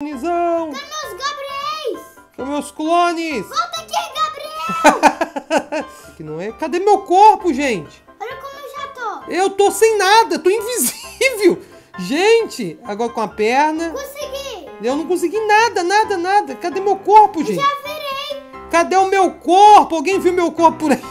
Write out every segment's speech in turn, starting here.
Nizão! Cadê meus Gabriéis? Cadê meus clones? Volta aqui, Gabriel! que não é? Cadê meu corpo, gente? Olha como eu já tô. Eu tô sem nada, tô invisível. Gente, agora com a perna. Consegui. Eu não consegui nada, nada, nada. Cadê meu corpo, gente? Eu já virei. Cadê o meu corpo? Alguém viu meu corpo por aí?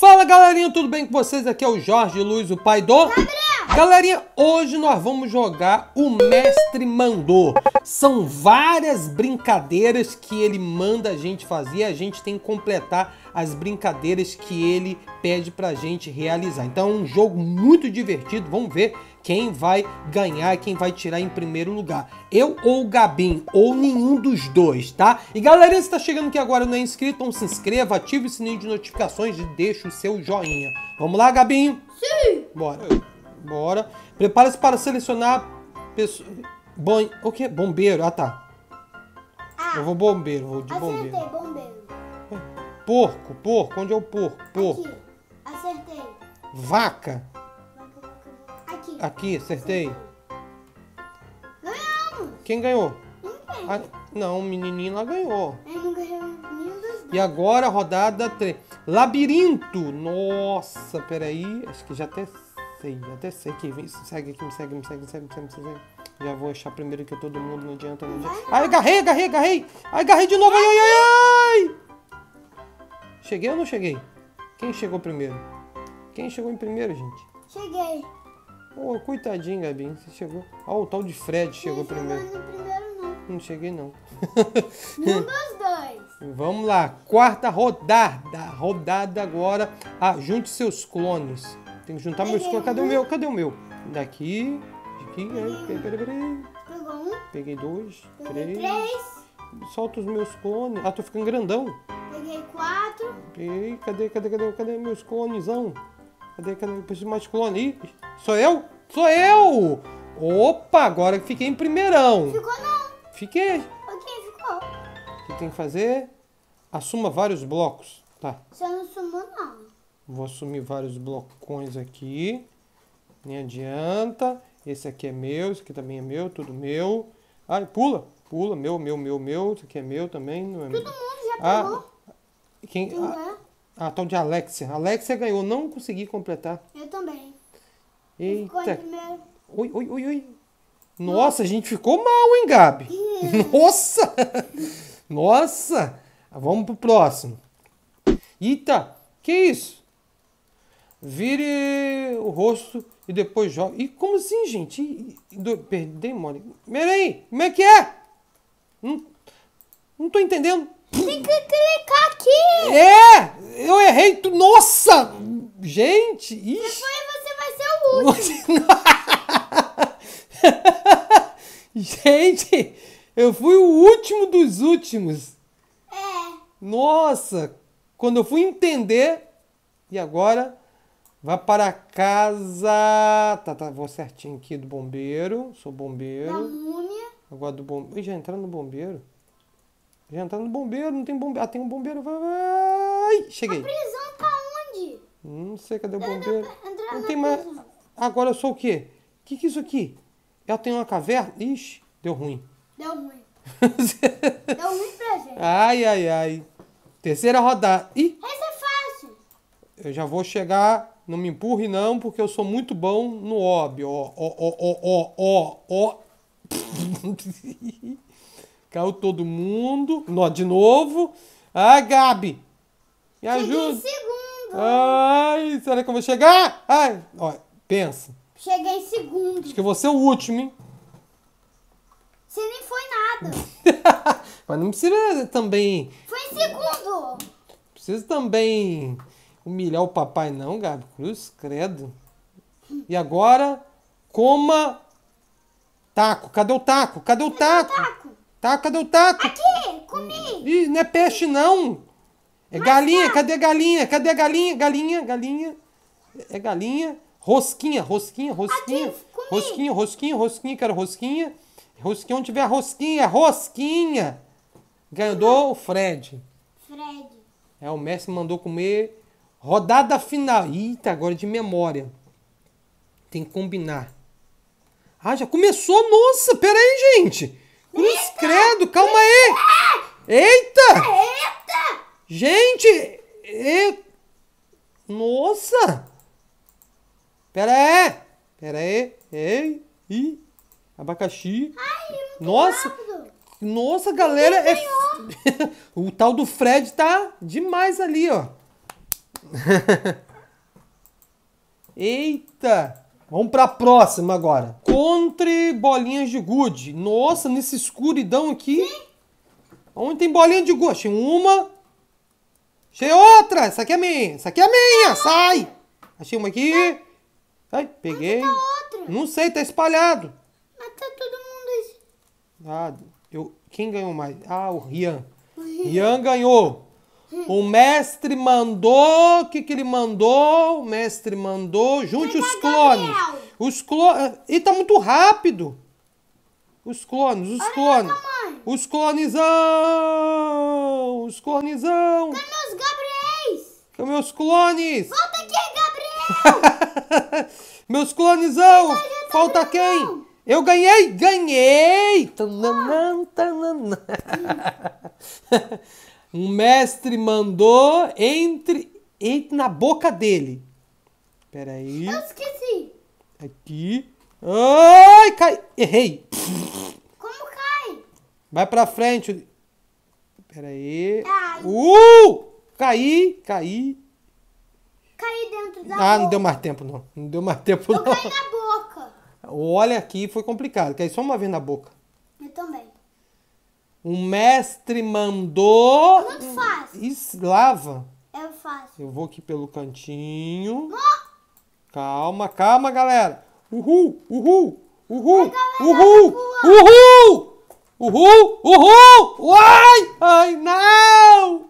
Fala, galerinha, tudo bem com vocês? Aqui é o Jorge Luiz, o pai do... Gabriel! Galerinha, hoje nós vamos jogar o Mestre Mandou. São várias brincadeiras que ele manda a gente fazer e a gente tem que completar as brincadeiras que ele pede pra gente realizar. Então é um jogo muito divertido, vamos ver quem vai ganhar, quem vai tirar em primeiro lugar. Eu ou o Gabim, ou nenhum dos dois, tá? E galera, se tá chegando aqui agora e não é inscrito, então se inscreva, ative o sininho de notificações e deixa o seu joinha. Vamos lá, Gabim? Sim! Bora. Bora. Prepare-se para selecionar... Pesso... Bom... O que? Bombeiro. Ah, tá. Ah, eu vou bombeiro. Vou de acertei, bombeiro. bombeiro. É. Porco, porco. Onde é o porco? Porco. Aqui. Acertei. Vaca. Aqui. Aqui, acertei. Ganhamos. Quem ganhou? Ninguém. Ah, não, o menininho lá ganhou. não dos E agora, rodada 3. Labirinto. Nossa, peraí. Acho que já até sei, até sei que vem, segue aqui, me segue, me segue, me segue, me segue, me segue. Já vou achar primeiro que todo mundo, não adianta, não adianta. Ai, agarrei, agarrei, agarrei. Ai, agarrei de novo, ai, ai, ai. Cheguei ou não cheguei? Quem chegou primeiro? Quem chegou em primeiro, gente? Cheguei. Ô, oh, coitadinho, Gabi, você chegou. Ó, oh, o tal de Fred chegou primeiro. Não, primeiro não. não cheguei, não. dois. Vamos lá, quarta rodada. Rodada agora. Ah, junte seus clones. Tem que juntar meus escolar. Cadê o meu? Cadê o meu? Daqui. Aqui. Peraí, peraí, peraí. Pegou um. Peguei dois. Peguei três. três. Solta os meus cones. Ah, tô ficando grandão. Peguei quatro. Peguei. Cadê, cadê, cadê, cadê meus conesão Cadê, cadê? Eu preciso mais clone. Ih, sou eu? Sou eu! Opa, agora fiquei em primeirão. Ficou não. Fiquei. Ok, ficou. O que tem que fazer? Assuma vários blocos. Tá. Você não sumou não. Vou assumir vários blocões aqui. Nem adianta. Esse aqui é meu, esse aqui também é meu, tudo meu. Ai, pula, pula, meu, meu, meu, meu. Esse aqui é meu também, não é Todo meu. mundo já ah, Quem? Ah, é? ah, tal então de Alexia. Alexia ganhou, não consegui completar. Eu também. Eita. Oi, oi, oi, oi. Nossa, a gente ficou mal, hein, Gabi? Nossa! Nossa! Vamos pro próximo. Eita, que isso? Vire o rosto e depois jogue. E como assim, gente? E, e, perdei, mole. Peraí, como é que é? Não, não tô entendendo. Tem que clicar aqui! É! Eu errei! Tu, nossa! Gente! Ixi. Depois você vai ser o último! gente! Eu fui o último dos últimos! É! Nossa! Quando eu fui entender, e agora Vá para casa. Tá, tá, vou certinho aqui do bombeiro. Sou bombeiro. Da múmia. Agora do bombeiro. já entrando no bombeiro. Já entrando no bombeiro, não tem bombeiro. Ah, tem um bombeiro. Vai, Cheguei. A prisão tá onde? Não sei cadê o bombeiro. Não tem mais. Agora eu sou o quê? O que, que é isso aqui? Eu tenho uma caverna? Ixi, deu ruim. Deu ruim. deu ruim pra gente. Ai, ai, ai. Terceira rodada. Ih! Essa é fácil. Eu já vou chegar não me empurre não, porque eu sou muito bom no óbvio. Ó, ó, ó, ó, ó, ó. Caiu todo mundo. Nó de novo. Ah, Gabi. Me ajuda. Cheguei em Ai, será que eu vou chegar? Ai, olha, pensa. Cheguei em segundo. Acho que vou ser o último, hein? Você nem foi nada. Mas não precisa também. Foi em segundo. Precisa também humilhar o papai, não, Gabi Cruz, credo. E agora, coma taco. Cadê o taco? Cadê o taco? Cadê o taco? Tá, cadê o taco? Aqui, comi. Ih, não é peixe, não. É Mas galinha, tá. cadê galinha? Cadê galinha? Galinha, galinha. É galinha. Rosquinha, rosquinha, rosquinha. Aqui, comi. Rosquinha, rosquinha, rosquinha, quero rosquinha. Rosquinha, onde tiver rosquinha, é rosquinha. Ganhou o Fred. Fred. É, o Messi mandou comer Rodada final. Eita, agora de memória. Tem que combinar. Ah, já começou? Nossa, pera aí, gente. Cruz Eita! credo, calma aí. Eita! Eita! Gente! E... Nossa! Pera aí. Pera aí. Ei, E... Abacaxi. Ai, Nossa. Lado. Nossa, galera. É... o tal do Fred tá demais ali, ó. Eita! Vamos pra próxima agora. Contre bolinhas de gude. Nossa, nesse escuridão aqui. Onde tem bolinha de gude? Achei uma. Achei outra. Essa aqui é minha. Essa aqui é minha. Sai. Achei uma aqui. Sai, peguei. Tá Não sei, tá espalhado. Mas tá todo mundo... Ah, eu... Quem ganhou mais? Ah, o Rian. Rian ganhou. O mestre mandou, o que, que ele mandou? O mestre mandou, junte os clones. Os clones. E tá muito rápido. Os clones, os clones. Os clonesão! Os clonesão! Cadê meus gabriels, Cadê meus clones? Volta aqui, Gabriel! meus clonesão! Então tá Falta Gabriel. quem? Eu ganhei! Ganhei! Tananã, Um mestre mandou entre, entre na boca dele. Pera aí. Eu esqueci. Aqui. Ai, cai. Errei. Como cai? Vai pra frente. Pera aí. Cai. Uh! Caí, caí. Caí dentro da Ah, boca. não deu mais tempo, não. Não deu mais tempo, Eu não. Eu caí na boca. Olha aqui, foi complicado. Caí só uma vez na boca. Um mestre mandou. Muito é fácil. Lava. Eu é faço. Eu vou aqui pelo cantinho. Calma, calma, galera. Uhul, uhul, uhul, uhul, uhul, uhul, uhul. Ai, ai, não.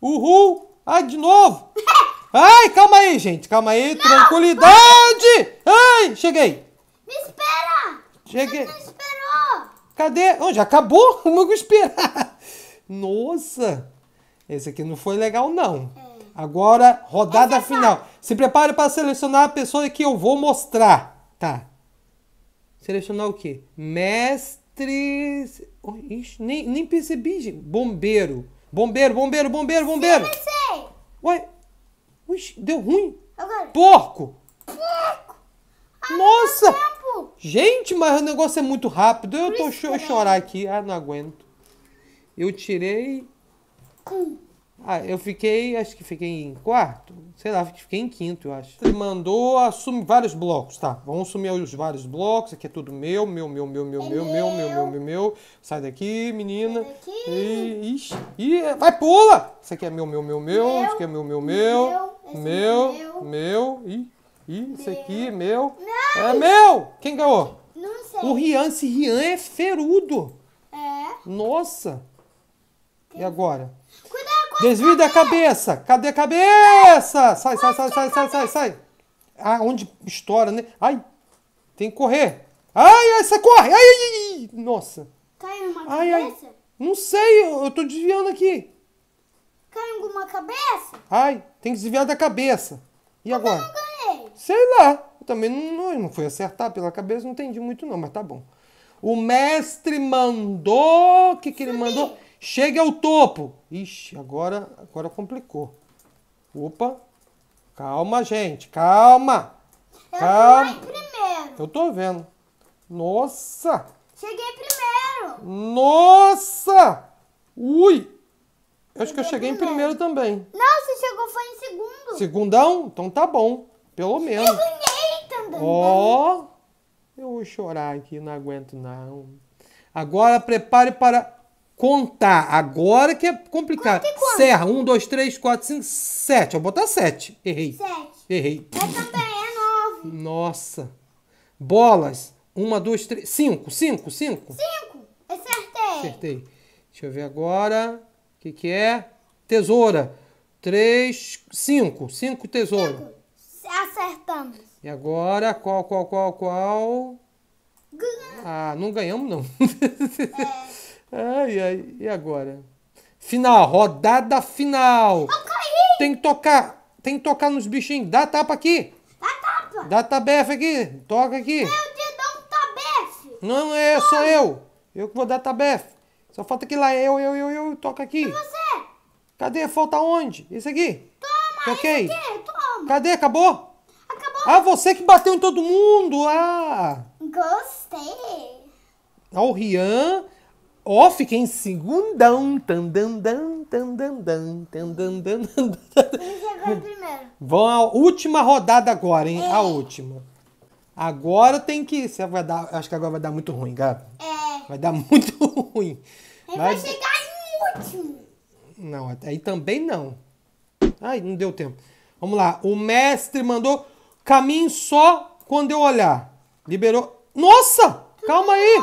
Uhul. Ai, de novo. Ai, calma aí, gente. Calma aí, não, tranquilidade. Ai, cheguei. Me espera. Cheguei. Cadê? Onde? Oh, acabou? Vamos esperar. Nossa! Esse aqui não foi legal, não. Hum. Agora, rodada final. Se prepare para selecionar a pessoa que eu vou mostrar. Tá. Selecionar o quê? Mestre... Oh, ixi, nem, nem percebi, gente. Bombeiro. Bombeiro, bombeiro, bombeiro, bombeiro. Eu Ué? Uxi, deu ruim. Agora. Porco. Porco. Ah, Nossa! É tempo. Gente, mas o negócio é muito rápido. Eu tô chorando aqui. Ah, não aguento. Eu tirei. Com. Ah, eu fiquei, acho que fiquei em quarto, sei lá, fiquei em quinto, eu acho. Ele mandou assumir vários blocos, tá? Vamos assumir os vários blocos, aqui é tudo meu, meu, meu, meu, meu, é meu, meu, meu, meu, meu, meu. Sai daqui, menina. Sai daqui. E, ixi, e, vai, pula! Isso aqui é meu, meu, meu, meu, meu. isso aqui é meu, meu, meu, meu, meu, meu. meu. meu. E, Ih, aqui é meu. Não. É meu! Quem ganhou? Não sei. O Rian, esse Rian é ferudo. É. Nossa. E agora? Desvie da cabeça. Cadê a cabeça? Sai, sai, sai, sai, sai, sai, sai. Ah, onde estoura, né? Ai, tem que correr. Ai, ai, você corre. Ai, ai, ai. Nossa. Caiu numa ai, cabeça? Ai. Não sei, eu, eu tô desviando aqui. Caiu alguma cabeça? Ai, tem que desviar da cabeça. E agora? Sei lá. Eu também não, não fui acertar pela cabeça, não entendi muito não, mas tá bom. O mestre mandou. O que, que ele mandou? Chegue ao topo. Ixi, agora, agora complicou. Opa. Calma, gente. Calma. Eu calma. primeiro. Eu tô vendo. Nossa. Cheguei primeiro. Nossa. Ui. Eu acho cheguei que eu cheguei primeiro. em primeiro também. Não, você chegou foi em segundo. Segundão? Então tá bom. Pelo menos. Ó. Oh, eu vou chorar aqui, não aguento não. Agora prepare para contar. Agora que é complicado. Quanto quanto? Serra. Um, dois, três, quatro, cinco, sete. Eu vou botar sete. Errei. Sete. Errei. Mas também, é nove. Nossa. Bolas. Uma, duas, três. Cinco. Cinco, cinco. Cinco. Acertei. Acertei. Deixa eu ver agora. O que, que é? Tesoura. Três, cinco. Cinco tesouras. Cinco. E agora, qual, qual, qual, qual? Ganhamos. Ah, não ganhamos, não. É. ai, ai, e agora? Final, rodada final. Eu caí. Tem que tocar, tem que tocar nos bichinhos. Dá tapa aqui. Dá tapa. Dá tabefe aqui, toca aqui. Meu um tabefe. Não, é, é sou eu. Eu que vou dar tabefe. Só falta que lá eu, eu, eu, eu, toca aqui. E você? Cadê? Falta onde? Esse aqui. Toma, okay. esse aqui, toma. Cadê? Acabou? Ah, você que bateu em todo mundo! Ah! Gostei! Ó, o Rian. Ó, oh, fiquei em segundão. Tandandam, tandandam, tandandam. Você vai primeiro. Vão a última rodada agora, hein? É. A última. Agora tem que. Você vai dar. Acho que agora vai dar muito ruim, Gabi. É. Vai dar muito ruim. Ele vai chegar em último. Não, aí também não. Ai, não deu tempo. Vamos lá. O mestre mandou Caminho só quando eu olhar. Liberou. Nossa! Calma aí!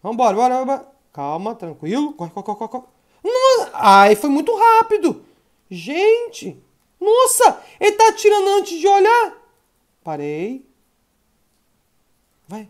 Vambora, bora, bora. Calma, tranquilo. Corre, corre, corre, corre. Nossa! Ai, foi muito rápido. Gente! Nossa! Ele tá atirando antes de olhar. Parei. Vai.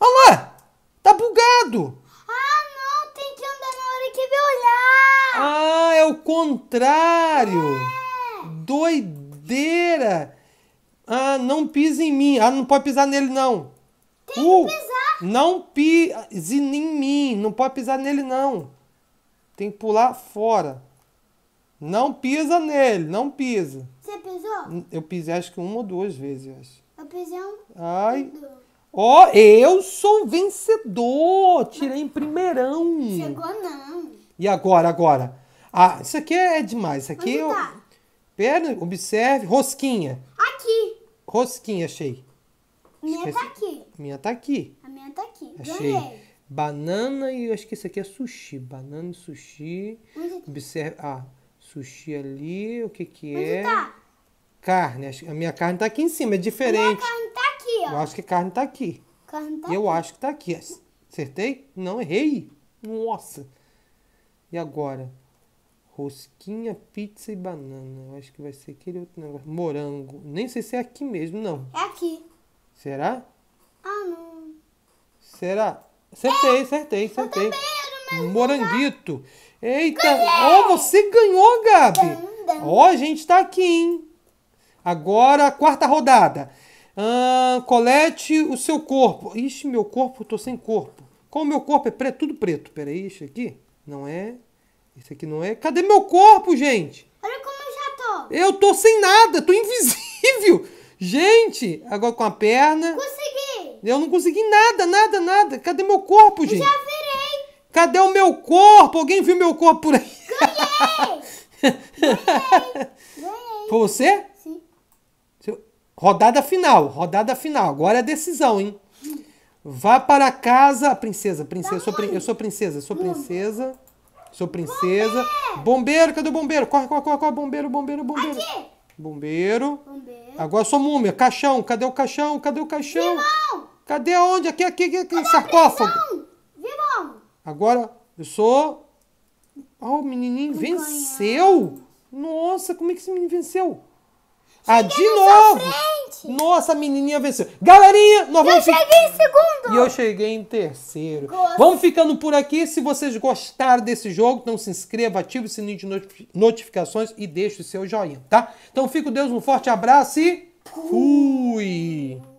Olha lá! Tá bugado! Ah, não! Tem que andar na hora que vai olhar! Ah, é o contrário! É. Doideira! Ah, não pise em mim. Ah, não pode pisar nele, não. Tem uh, que pisar. Não pise em mim. Não pode pisar nele, não. Tem que pular fora. Não pisa nele, não pisa. Você pisou? Eu pisei acho que uma ou duas vezes, acho. Eu pisei um. Ai. Ó, oh, eu sou vencedor! Tirei em primeirão. Chegou não. E agora, agora? Ah, isso aqui é demais. Isso aqui Onde eu. Tá? Pera, observe. Rosquinha. Aqui. Rosquinha, achei. Minha esqueci. tá aqui. Minha tá aqui. A minha tá aqui. Achei. Ganhei. Banana e eu acho que isso aqui é sushi. Banana e sushi. Onde é tá? Observe. Ah, sushi ali. O que que Onde é? Tá? Carne. A minha carne tá aqui em cima. É diferente. Minha carne tá aqui, ó. Eu acho que carne tá aqui. Carne tá eu aqui. acho que tá aqui. Acertei? Não, errei. Nossa. E agora? Rosquinha, pizza e banana. Eu acho que vai ser aquele outro negócio. Morango. Nem sei se é aqui mesmo, não. É aqui. Será? Ah, não. Será? Acertei, é. acertei, acertei. Moranguito. Eita. Oh, você ganhou, Gabi. Ó, oh, a gente tá aqui, hein? Agora, quarta rodada. Ah, colete o seu corpo. Ixi, meu corpo, tô sem corpo. Como meu corpo é preto, tudo preto. Peraí, isso aqui não é... Isso aqui não é. Cadê meu corpo, gente? Olha como eu já tô. Eu tô sem nada, tô invisível. Gente, agora com a perna. Consegui. Eu não consegui nada, nada, nada. Cadê meu corpo, gente? Eu já virei. Cadê o meu corpo? Alguém viu meu corpo por aí? Ganhei. Ganhei. Ganhei. Foi você? Sim. Rodada final, rodada final. Agora é a decisão, hein? Vá para casa, princesa, princesa. Eu sou, eu sou princesa, eu sou hum. princesa. Sou princesa. Bombeiro, bombeiro cadê o bombeiro? Corre, corre, corre, corre. Bombeiro, bombeiro, bombeiro. Aqui. Bombeiro. Bombeiro. Agora sou múmia. Caixão. Cadê o caixão? Cadê o caixão? Vilão. Cadê onde? Aqui, aqui, aqui. Cadê sarcófago. Vilão. Agora eu sou... Oh, o menininho venceu. Nossa, como é que esse menino venceu? Cheguei ah, de novo gente. Nossa, a menininha venceu. Galerinha, nós eu vamos... Eu cheguei em segundo. E eu cheguei em terceiro. Gosto. Vamos ficando por aqui. Se vocês gostaram desse jogo, então se inscreva, ative o sininho de notificações e deixe o seu joinha, tá? Então fico com Deus, um forte abraço e... Fui!